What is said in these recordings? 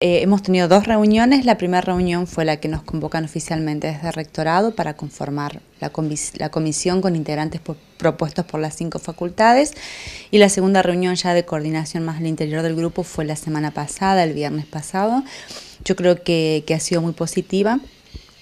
Eh, hemos tenido dos reuniones. La primera reunión fue la que nos convocan oficialmente desde el rectorado para conformar la, comisión con integrantes propuestos por las cinco facultades. Y la segunda reunión ya de coordinación más al interior del grupo fue la semana pasada, el viernes pasado. Yo creo que, ha sido muy positiva.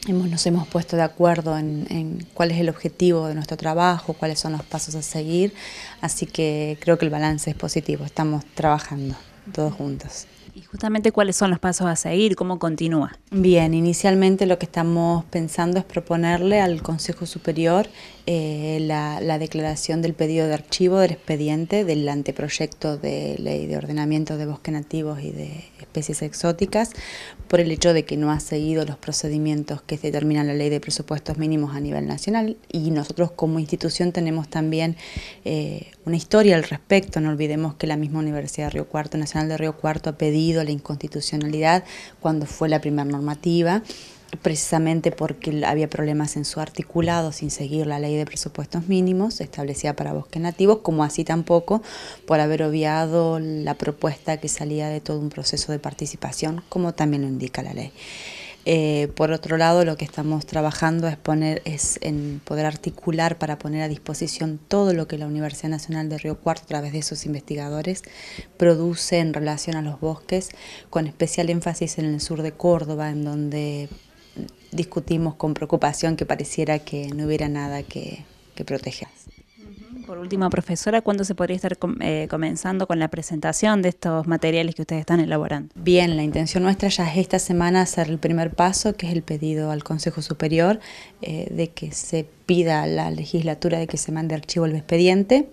nos hemos puesto de acuerdo en cuál es el objetivo de nuestro trabajo, cuáles son los pasos a seguir. Así que creo que el balance es positivo. Estamos trabajando todos juntos. ¿Y justamente cuáles son los pasos a seguir? ¿Cómo continúa? Bien, inicialmente lo que estamos pensando es proponerle al Consejo Superior eh, la, declaración del pedido de archivo del expediente del anteproyecto de ley de ordenamiento de bosques nativos y de especies exóticas por el hecho de que no ha seguido los procedimientos que determina la ley de presupuestos mínimos a nivel nacional y nosotros como institución tenemos también eh, una historia al respecto, no olvidemos que la misma Universidad de Río Cuarto Nacional de Río Cuarto ha pedido la inconstitucionalidad cuando fue la primera normativa precisamente porque había problemas en su articulado sin seguir la ley de presupuestos mínimos establecida para bosques nativos, como así tampoco por haber obviado la propuesta que salía de todo un proceso de participación, como también lo indica la ley. Eh, por otro lado, lo que estamos trabajando es, poner, es en poder articular para poner a disposición todo lo que la Universidad Nacional de Río Cuarto, a través de sus investigadores, produce en relación a los bosques, con especial énfasis en el sur de Córdoba, en donde discutimos con preocupación que pareciera que no hubiera nada que proteger. Por último, profesora, ¿cuándo se podría estar eh, comenzando con la presentación de estos materiales que ustedes están elaborando? Bien, la intención nuestra ya es esta semana hacer el primer paso, que es el pedido al Consejo Superior eh, de que se pida a la legislatura de que se mande archivo el expediente.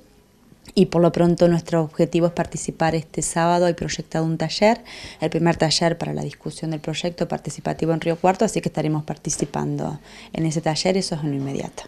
Y por lo pronto nuestro objetivo es participar este sábado, hay proyectado un taller, el primer taller para la discusión del proyecto participativo en Río Cuarto, así que estaremos participando en ese taller, eso es en lo inmediato.